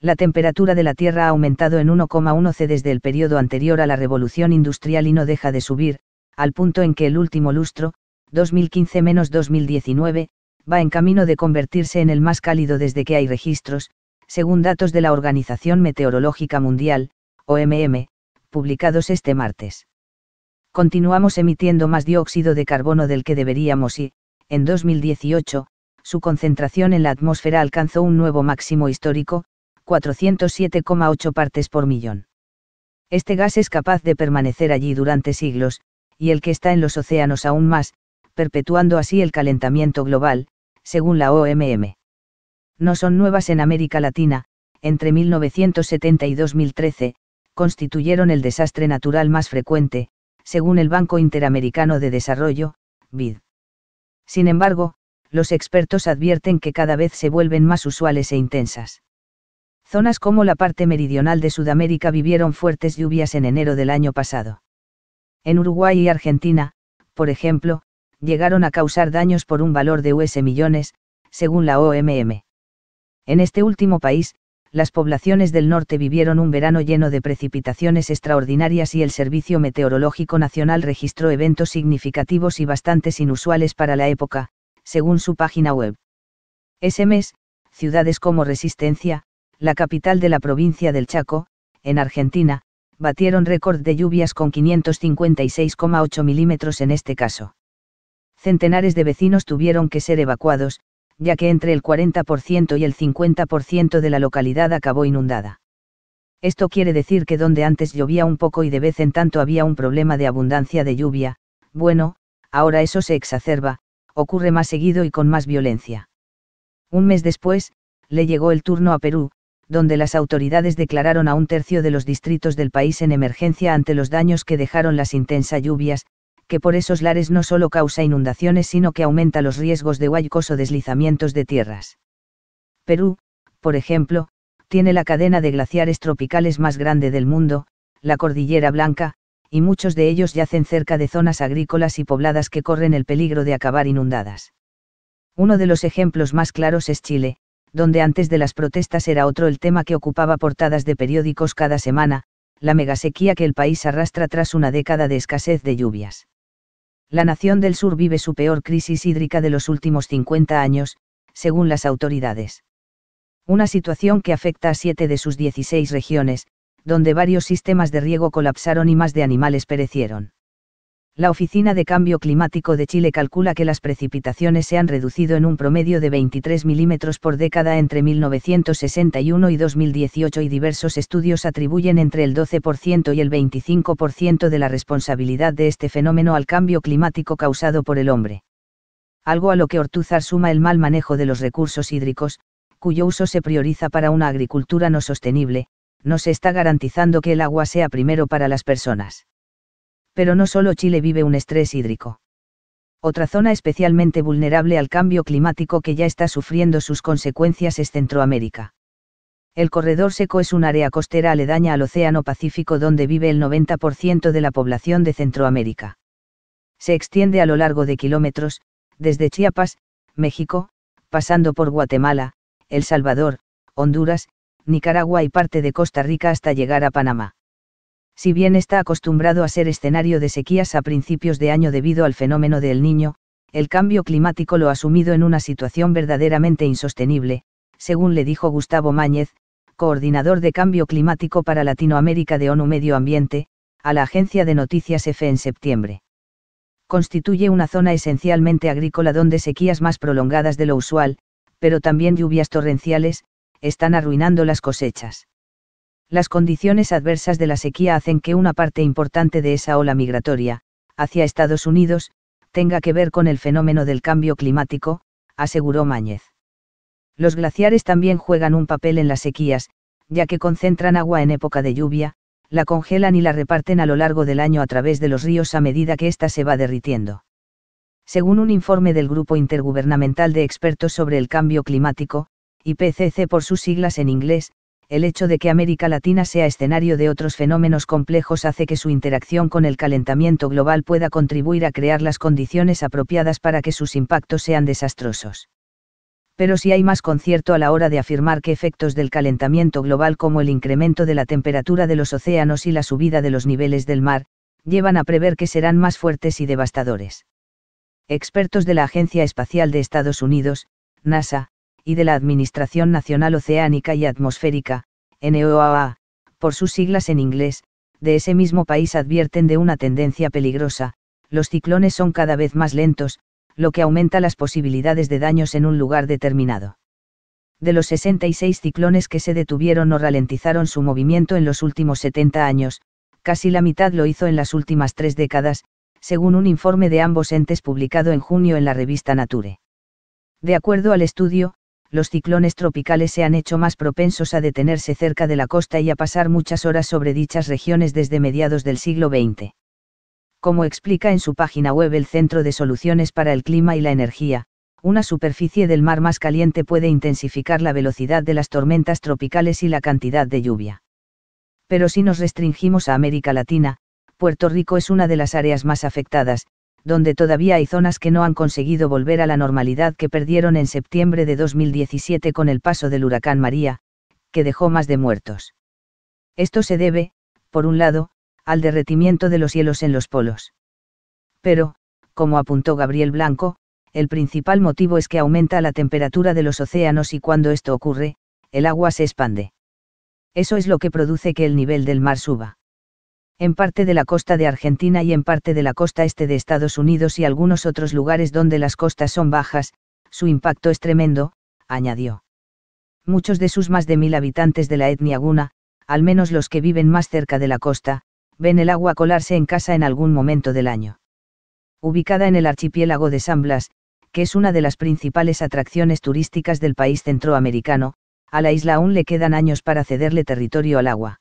la temperatura de la Tierra ha aumentado en 1,1 C desde el periodo anterior a la revolución industrial y no deja de subir, al punto en que el último lustro, 2015-2019, va en camino de convertirse en el más cálido desde que hay registros, según datos de la Organización Meteorológica Mundial, OMM, publicados este martes. Continuamos emitiendo más dióxido de carbono del que deberíamos y, en 2018, su concentración en la atmósfera alcanzó un nuevo máximo histórico, 407,8 partes por millón. Este gas es capaz de permanecer allí durante siglos, y el que está en los océanos aún más, perpetuando así el calentamiento global, según la OMM. No son nuevas en América Latina, entre 1970 y 2013, constituyeron el desastre natural más frecuente, según el Banco Interamericano de Desarrollo, BID. Sin embargo, los expertos advierten que cada vez se vuelven más usuales e intensas zonas como la parte meridional de Sudamérica vivieron fuertes lluvias en enero del año pasado. En Uruguay y Argentina, por ejemplo, llegaron a causar daños por un valor de US millones, según la OMM. En este último país, las poblaciones del norte vivieron un verano lleno de precipitaciones extraordinarias y el Servicio Meteorológico Nacional registró eventos significativos y bastantes inusuales para la época, según su página web. Ese mes, ciudades como Resistencia, la capital de la provincia del Chaco, en Argentina, batieron récord de lluvias con 556,8 milímetros en este caso. Centenares de vecinos tuvieron que ser evacuados, ya que entre el 40% y el 50% de la localidad acabó inundada. Esto quiere decir que donde antes llovía un poco y de vez en tanto había un problema de abundancia de lluvia, bueno, ahora eso se exacerba, ocurre más seguido y con más violencia. Un mes después, le llegó el turno a Perú, donde las autoridades declararon a un tercio de los distritos del país en emergencia ante los daños que dejaron las intensas lluvias, que por esos lares no solo causa inundaciones sino que aumenta los riesgos de huaycos o deslizamientos de tierras. Perú, por ejemplo, tiene la cadena de glaciares tropicales más grande del mundo, la Cordillera Blanca, y muchos de ellos yacen cerca de zonas agrícolas y pobladas que corren el peligro de acabar inundadas. Uno de los ejemplos más claros es Chile, donde antes de las protestas era otro el tema que ocupaba portadas de periódicos cada semana, la megasequía que el país arrastra tras una década de escasez de lluvias. La nación del sur vive su peor crisis hídrica de los últimos 50 años, según las autoridades. Una situación que afecta a siete de sus 16 regiones, donde varios sistemas de riego colapsaron y más de animales perecieron. La Oficina de Cambio Climático de Chile calcula que las precipitaciones se han reducido en un promedio de 23 milímetros por década entre 1961 y 2018 y diversos estudios atribuyen entre el 12% y el 25% de la responsabilidad de este fenómeno al cambio climático causado por el hombre. Algo a lo que Ortúzar suma el mal manejo de los recursos hídricos, cuyo uso se prioriza para una agricultura no sostenible, no se está garantizando que el agua sea primero para las personas pero no solo Chile vive un estrés hídrico. Otra zona especialmente vulnerable al cambio climático que ya está sufriendo sus consecuencias es Centroamérica. El corredor seco es un área costera aledaña al Océano Pacífico donde vive el 90% de la población de Centroamérica. Se extiende a lo largo de kilómetros, desde Chiapas, México, pasando por Guatemala, El Salvador, Honduras, Nicaragua y parte de Costa Rica hasta llegar a Panamá si bien está acostumbrado a ser escenario de sequías a principios de año debido al fenómeno del Niño, el cambio climático lo ha sumido en una situación verdaderamente insostenible, según le dijo Gustavo Máñez, coordinador de Cambio Climático para Latinoamérica de ONU Medio Ambiente, a la agencia de noticias EFE en septiembre. Constituye una zona esencialmente agrícola donde sequías más prolongadas de lo usual, pero también lluvias torrenciales, están arruinando las cosechas las condiciones adversas de la sequía hacen que una parte importante de esa ola migratoria, hacia Estados Unidos, tenga que ver con el fenómeno del cambio climático, aseguró Máñez. Los glaciares también juegan un papel en las sequías, ya que concentran agua en época de lluvia, la congelan y la reparten a lo largo del año a través de los ríos a medida que ésta se va derritiendo. Según un informe del Grupo Intergubernamental de Expertos sobre el Cambio Climático, IPCC por sus siglas en inglés, el hecho de que América Latina sea escenario de otros fenómenos complejos hace que su interacción con el calentamiento global pueda contribuir a crear las condiciones apropiadas para que sus impactos sean desastrosos. Pero si hay más concierto a la hora de afirmar que efectos del calentamiento global como el incremento de la temperatura de los océanos y la subida de los niveles del mar, llevan a prever que serán más fuertes y devastadores. Expertos de la Agencia Espacial de Estados Unidos, NASA, y de la Administración Nacional Oceánica y Atmosférica, NOAA, por sus siglas en inglés, de ese mismo país advierten de una tendencia peligrosa, los ciclones son cada vez más lentos, lo que aumenta las posibilidades de daños en un lugar determinado. De los 66 ciclones que se detuvieron o ralentizaron su movimiento en los últimos 70 años, casi la mitad lo hizo en las últimas tres décadas, según un informe de ambos entes publicado en junio en la revista Nature. De acuerdo al estudio, los ciclones tropicales se han hecho más propensos a detenerse cerca de la costa y a pasar muchas horas sobre dichas regiones desde mediados del siglo XX. Como explica en su página web el Centro de Soluciones para el Clima y la Energía, una superficie del mar más caliente puede intensificar la velocidad de las tormentas tropicales y la cantidad de lluvia. Pero si nos restringimos a América Latina, Puerto Rico es una de las áreas más afectadas, donde todavía hay zonas que no han conseguido volver a la normalidad que perdieron en septiembre de 2017 con el paso del huracán María, que dejó más de muertos. Esto se debe, por un lado, al derretimiento de los hielos en los polos. Pero, como apuntó Gabriel Blanco, el principal motivo es que aumenta la temperatura de los océanos y cuando esto ocurre, el agua se expande. Eso es lo que produce que el nivel del mar suba en parte de la costa de Argentina y en parte de la costa este de Estados Unidos y algunos otros lugares donde las costas son bajas, su impacto es tremendo, añadió. Muchos de sus más de mil habitantes de la etnia guna, al menos los que viven más cerca de la costa, ven el agua colarse en casa en algún momento del año. Ubicada en el archipiélago de San Blas, que es una de las principales atracciones turísticas del país centroamericano, a la isla aún le quedan años para cederle territorio al agua.